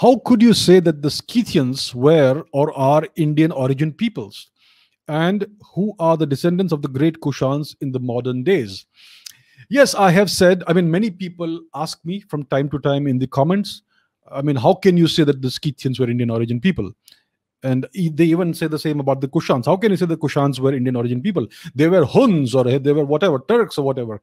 how could you say that the Scythians were or are Indian origin peoples? And who are the descendants of the great Kushans in the modern days? Yes, I have said, I mean, many people ask me from time to time in the comments, I mean, how can you say that the Scythians were Indian origin people? And they even say the same about the Kushans. How can you say the Kushans were Indian origin people? They were Huns or they were whatever, Turks or whatever.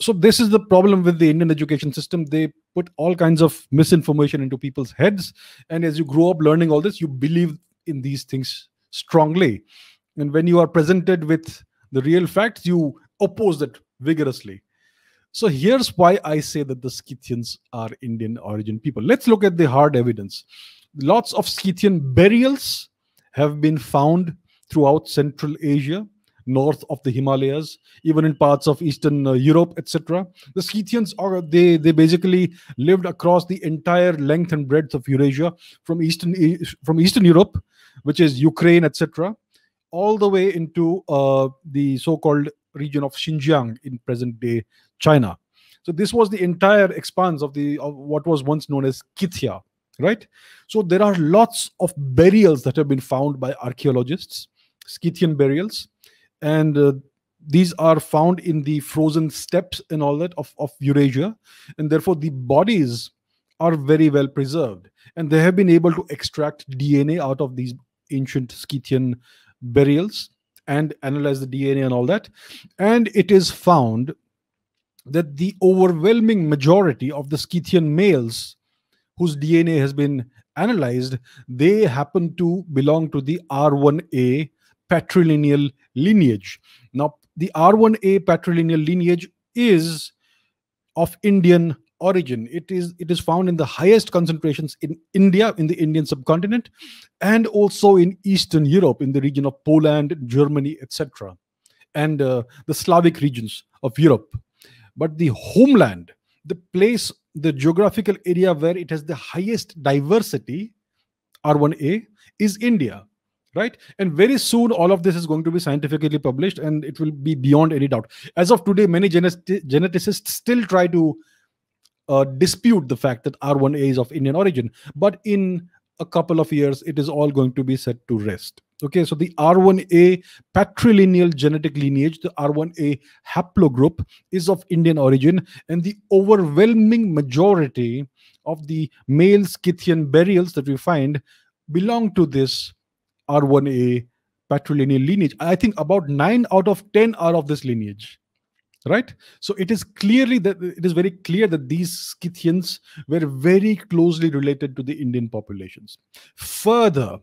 So this is the problem with the Indian education system. They put all kinds of misinformation into people's heads and as you grow up learning all this you believe in these things strongly and when you are presented with the real facts you oppose it vigorously so here's why i say that the scythians are indian origin people let's look at the hard evidence lots of scythian burials have been found throughout central asia north of the Himalayas, even in parts of Eastern uh, Europe, etc. The Scythians, are, they, they basically lived across the entire length and breadth of Eurasia, from Eastern, from Eastern Europe, which is Ukraine, etc., all the way into uh, the so-called region of Xinjiang in present-day China. So this was the entire expanse of the of what was once known as Scythia, right? So there are lots of burials that have been found by archaeologists, Scythian burials and uh, these are found in the frozen steppes and all that of, of Eurasia, and therefore the bodies are very well preserved. And they have been able to extract DNA out of these ancient Scythian burials and analyze the DNA and all that. And it is found that the overwhelming majority of the Scythian males whose DNA has been analyzed, they happen to belong to the R1A patrilineal lineage. Now, the R1A patrilineal lineage is of Indian origin. It is it is found in the highest concentrations in India, in the Indian subcontinent, and also in Eastern Europe, in the region of Poland, Germany, etc., and uh, the Slavic regions of Europe. But the homeland, the place, the geographical area where it has the highest diversity, R1A, is India right and very soon all of this is going to be scientifically published and it will be beyond any doubt as of today many geneticists still try to uh, dispute the fact that r1a is of indian origin but in a couple of years it is all going to be set to rest okay so the r1a patrilineal genetic lineage the r1a haplogroup is of indian origin and the overwhelming majority of the male scythian burials that we find belong to this R1A, patrilineal lineage. I think about nine out of 10 are of this lineage. Right? So it is clearly that it is very clear that these Scythians were very closely related to the Indian populations. Further,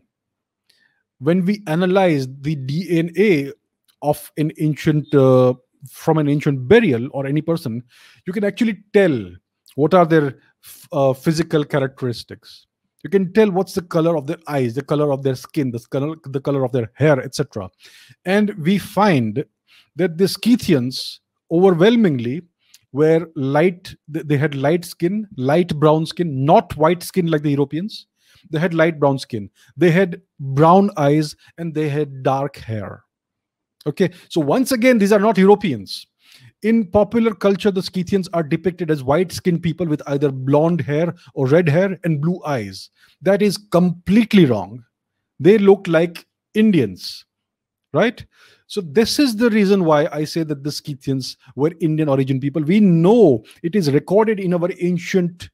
when we analyze the DNA of an ancient uh, from an ancient burial or any person, you can actually tell what are their uh, physical characteristics you can tell what's the color of their eyes the color of their skin the color the color of their hair etc and we find that the scythians overwhelmingly were light they had light skin light brown skin not white skin like the europeans they had light brown skin they had brown eyes and they had dark hair okay so once again these are not europeans in popular culture, the Scythians are depicted as white skinned people with either blonde hair or red hair and blue eyes. That is completely wrong. They look like Indians, right? So, this is the reason why I say that the Scythians were Indian origin people. We know it is recorded in our ancient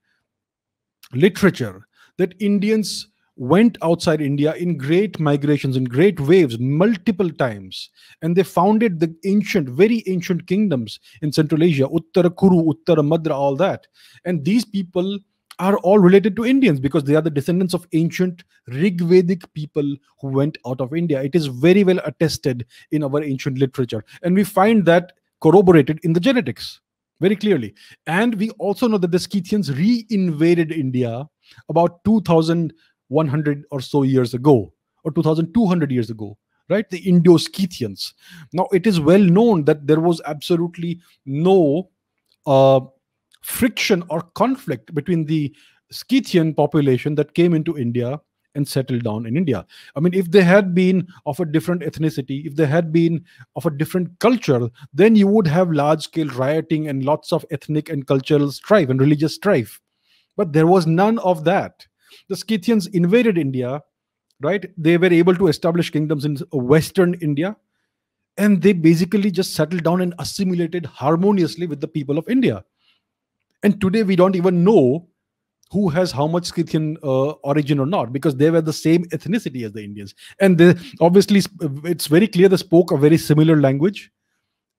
literature that Indians went outside India in great migrations, in great waves, multiple times. And they founded the ancient, very ancient kingdoms in Central Asia, Uttara Kuru, Uttara Madra, all that. And these people are all related to Indians because they are the descendants of ancient Rig Vedic people who went out of India. It is very well attested in our ancient literature. And we find that corroborated in the genetics very clearly. And we also know that the Scythians re-invaded India about 2000 100 or so years ago or 2200 years ago right the indo-scythians now it is well known that there was absolutely no uh, friction or conflict between the scythian population that came into india and settled down in india i mean if they had been of a different ethnicity if they had been of a different culture then you would have large scale rioting and lots of ethnic and cultural strife and religious strife but there was none of that the Scythians invaded India, right? They were able to establish kingdoms in Western India, and they basically just settled down and assimilated harmoniously with the people of India. And today we don't even know who has how much Scythian uh, origin or not, because they were the same ethnicity as the Indians, and they obviously it's very clear they spoke a very similar language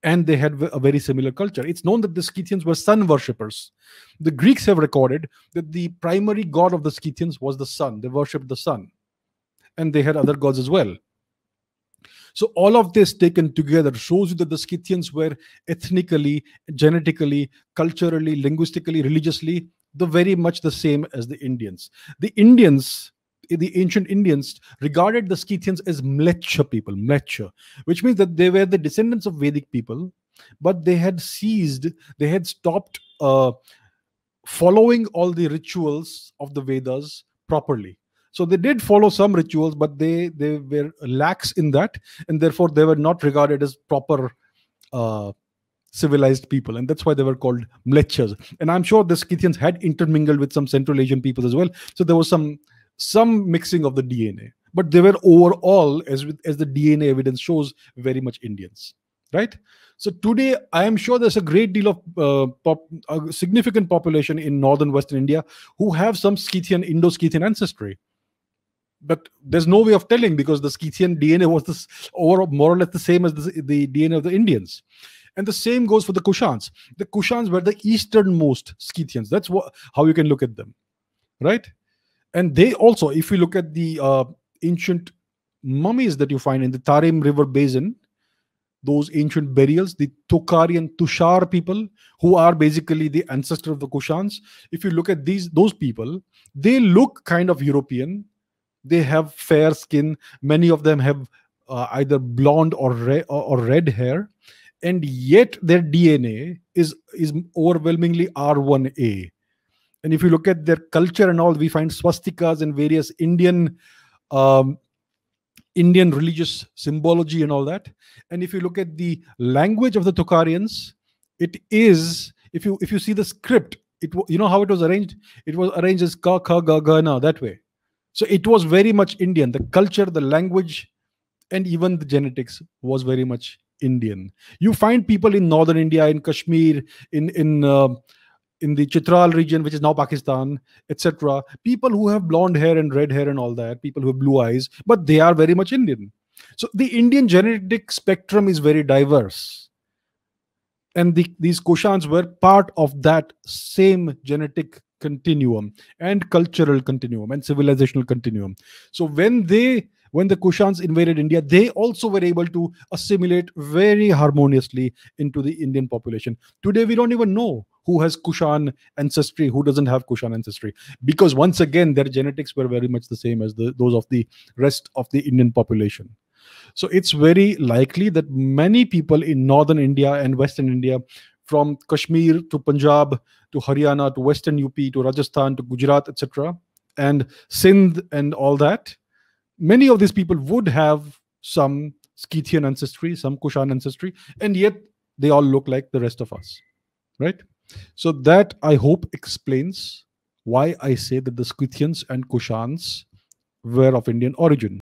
and they had a very similar culture. It's known that the Scythians were sun worshippers. The Greeks have recorded that the primary god of the Scythians was the sun. They worshipped the sun. And they had other gods as well. So all of this taken together shows you that the Scythians were ethnically, genetically, culturally, linguistically, religiously, the very much the same as the Indians. The Indians the ancient Indians regarded the Scythians as Mlecha people, Mlecha, which means that they were the descendants of Vedic people, but they had ceased, they had stopped uh, following all the rituals of the Vedas properly. So they did follow some rituals, but they they were lax in that, and therefore they were not regarded as proper. Uh, civilized people, and that's why they were called Mlechas. And I'm sure the Scythians had intermingled with some Central Asian peoples as well. So there was some some mixing of the DNA, but they were overall, as with, as the DNA evidence shows, very much Indians, right? So today, I am sure there's a great deal of uh, pop, a significant population in northern western India who have some Scythian, Indo-Scythian ancestry. But there's no way of telling because the Scythian DNA was this, or more or less the same as the, the DNA of the Indians. And the same goes for the Kushans. The Kushans were the easternmost Scythians. That's what, how you can look at them, right? and they also, if you look at the uh, ancient mummies that you find in the Tarim River basin, those ancient burials, the Tokari and Tushar people, who are basically the ancestor of the Kushans. If you look at these, those people, they look kind of European. They have fair skin. Many of them have uh, either blonde or, re- or red hair, and yet their DNA is is overwhelmingly R1A. And if you look at their culture and all, we find swastikas and various Indian um, Indian religious symbology and all that. And if you look at the language of the Tokharians, it is if you if you see the script, it you know how it was arranged. It was arranged as ka ka ga ga na that way. So it was very much Indian. The culture, the language, and even the genetics was very much Indian. You find people in northern India, in Kashmir, in in uh, in the Chitral region, which is now Pakistan, etc. People who have blonde hair and red hair and all that, people who have blue eyes, but they are very much Indian. So the Indian genetic spectrum is very diverse. And the, these Kushans were part of that same genetic continuum and cultural continuum and civilizational continuum. So when they when the Kushans invaded India, they also were able to assimilate very harmoniously into the Indian population. Today, we don't even know who has Kushan ancestry, who doesn't have Kushan ancestry. Because once again, their genetics were very much the same as the, those of the rest of the Indian population. So it's very likely that many people in northern India and western India, from Kashmir to Punjab to Haryana to western UP to Rajasthan to Gujarat, etc., and Sindh and all that, many of these people would have some Scythian ancestry, some Kushan ancestry, and yet they all look like the rest of us, right? So that I hope explains why I say that the Scythians and Kushans were of Indian origin.